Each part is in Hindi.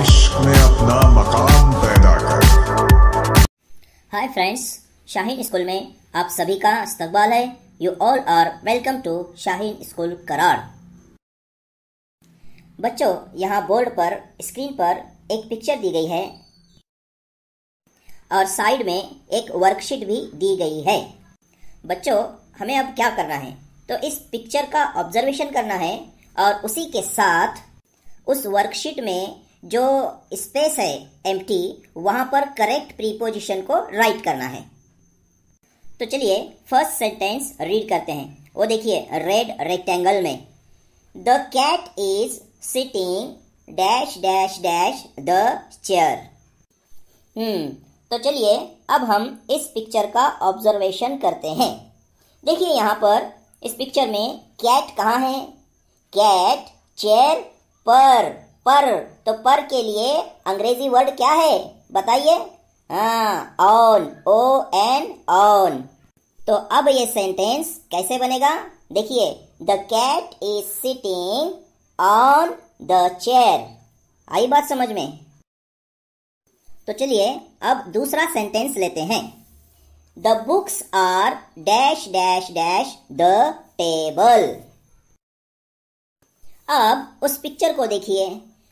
इश्क में अपना मकाम पैदा कर हाय फ्रेंड्स शाहीन स्कूल में आप सभी का इस्तकबाल है you all are welcome to Shaheen school Karad बच्चों यहाँ बोर्ड पर स्क्रीन पर एक पिक्चर दी गई है और साइड में एक वर्कशीट भी दी गई है बच्चों हमें अब क्या करना है तो इस पिक्चर का ऑब्जर्वेशन करना है और उसी के साथ उस वर्कशीट में जो स्पेस है एम टी वहां पर करेक्ट प्रीपोजिशन को राइट करना है तो चलिए फर्स्ट सेंटेंस रीड करते हैं वो देखिए रेड रेक्टेंगल में the cat is sitting dash dash dash the chair hmm तो चलिए अब हम इस पिक्चर का ऑब्जर्वेशन करते हैं देखिए यहां पर इस पिक्चर में कैट कहाँ है कैट चेयर पर पर तो पर के लिए अंग्रेजी वर्ड क्या है बताइए हाँ ऑन ओ एन ऑन तो अब ये सेंटेंस कैसे बनेगा देखिए the cat is sitting on the chair आई बात समझ में तो चलिए अब दूसरा सेंटेंस लेते हैं the books are dash dash dash the table अब उस पिक्चर को देखिए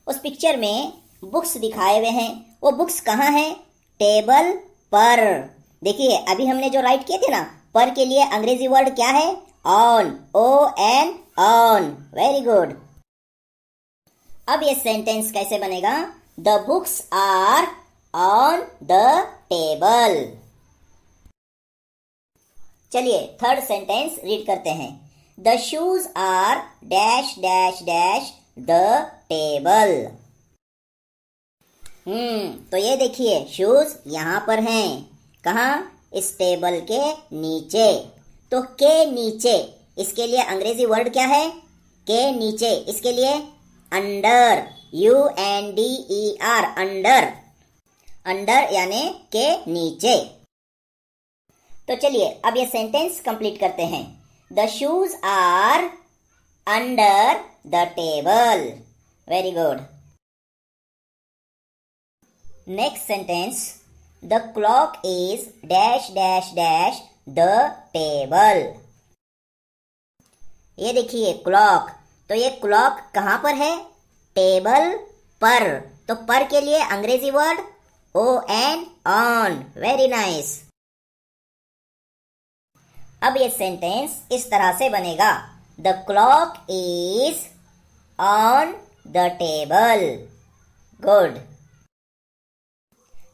उस पिक्चर में बुक्स दिखाए हुए हैं वो बुक्स कहाँ हैं टेबल पर देखिए अभी हमने जो राइट किए थे ना पर के लिए अंग्रेजी वर्ड क्या है on O N on very good अब ये सेंटेंस कैसे बनेगा the books are on the table चलिए थर्ड सेंटेंस रीड करते हैं the shoes are dash dash dash the table hmm तो ये देखिए शूज यहाँ पर हैं कहा इस टेबल के नीचे तो के नीचे इसके लिए अंग्रेजी वर्ड क्या है के नीचे इसके लिए under U N D E R under under यानी के नीचे तो चलिए अब ये सेंटेंस कंप्लीट करते हैं the shoes are under the table very good next sentence the clock is dash dash dash the table ये देखिए क्लॉक तो ये क्लॉक कहाँ पर है टेबल पर तो पर के लिए अंग्रेजी word O N on very nice अब ये सेंटेंस इस तरह से बनेगा the clock is on the table. Good.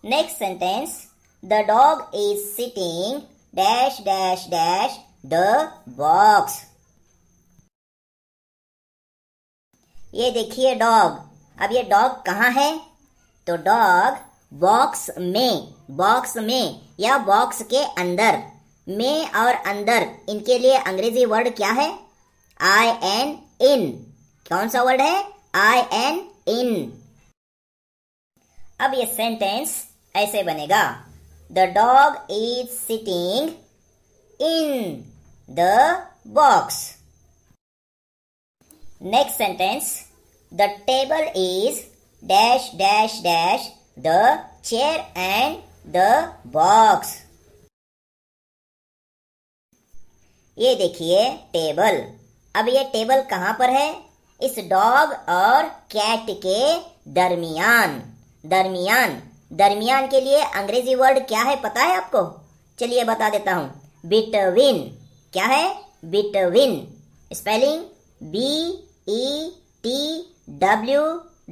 Next sentence. The dog is sitting dash dash dash the box. ये देखिए डॉग अब ये डॉग कहाँ है तो डॉग बॉक्स में बॉक्स में या बॉक्स के अंदर में और अंदर इनके लिए अंग्रेजी वर्ड क्या है आई एन इन कौन सा वर्ड है आई एन इन अब ये सेंटेंस ऐसे बनेगा the dog is sitting in the box next sentence the table is dash dash dash the chair and the box ये देखिए टेबल अब ये टेबल कहां पर है इस डॉग और कैट के दरमियान दरमियान दरमियान के लिए अंग्रेजी वर्ड क्या है पता है आपको चलिए बता देता हूं बिटविन क्या है between spelling B E T W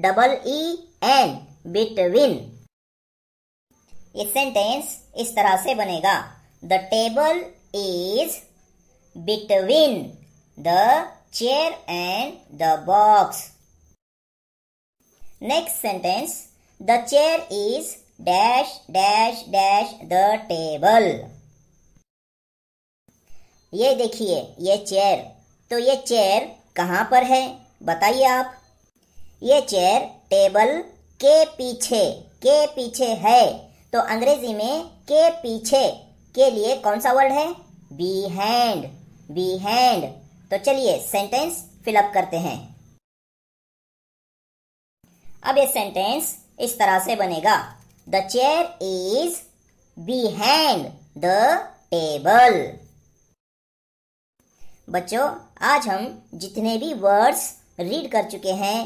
double E N between ये सेंटेंस इस तरह से बनेगा the table is between the chair and the box. Next sentence The chair is dash dash dash the table. ये देखिए ये चेयर तो ये चेयर कहाँ पर है बताइए आप ये चेयर टेबल के पीछे के पीछे है तो अंग्रेजी में के पीछे के लिए कौन सा वर्ड है बी हैंड बी हैंड तो चलिए सेंटेंस फिलअप करते हैं अब ये सेंटेंस इस तरह से बनेगा the chair is behind the table बच्चों आज हम जितने भी वर्ड्स रीड कर चुके हैं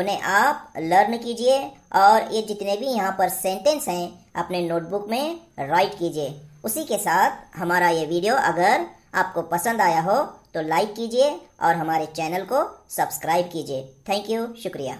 उन्हें आप लर्न कीजिए और ये जितने भी यहाँ पर सेंटेंस हैं अपने नोटबुक में राइट कीजिए उसी के साथ हमारा ये वीडियो अगर आपको पसंद आया हो तो लाइक कीजिए और हमारे चैनल को सब्सक्राइब कीजिए थैंक यू शुक्रिया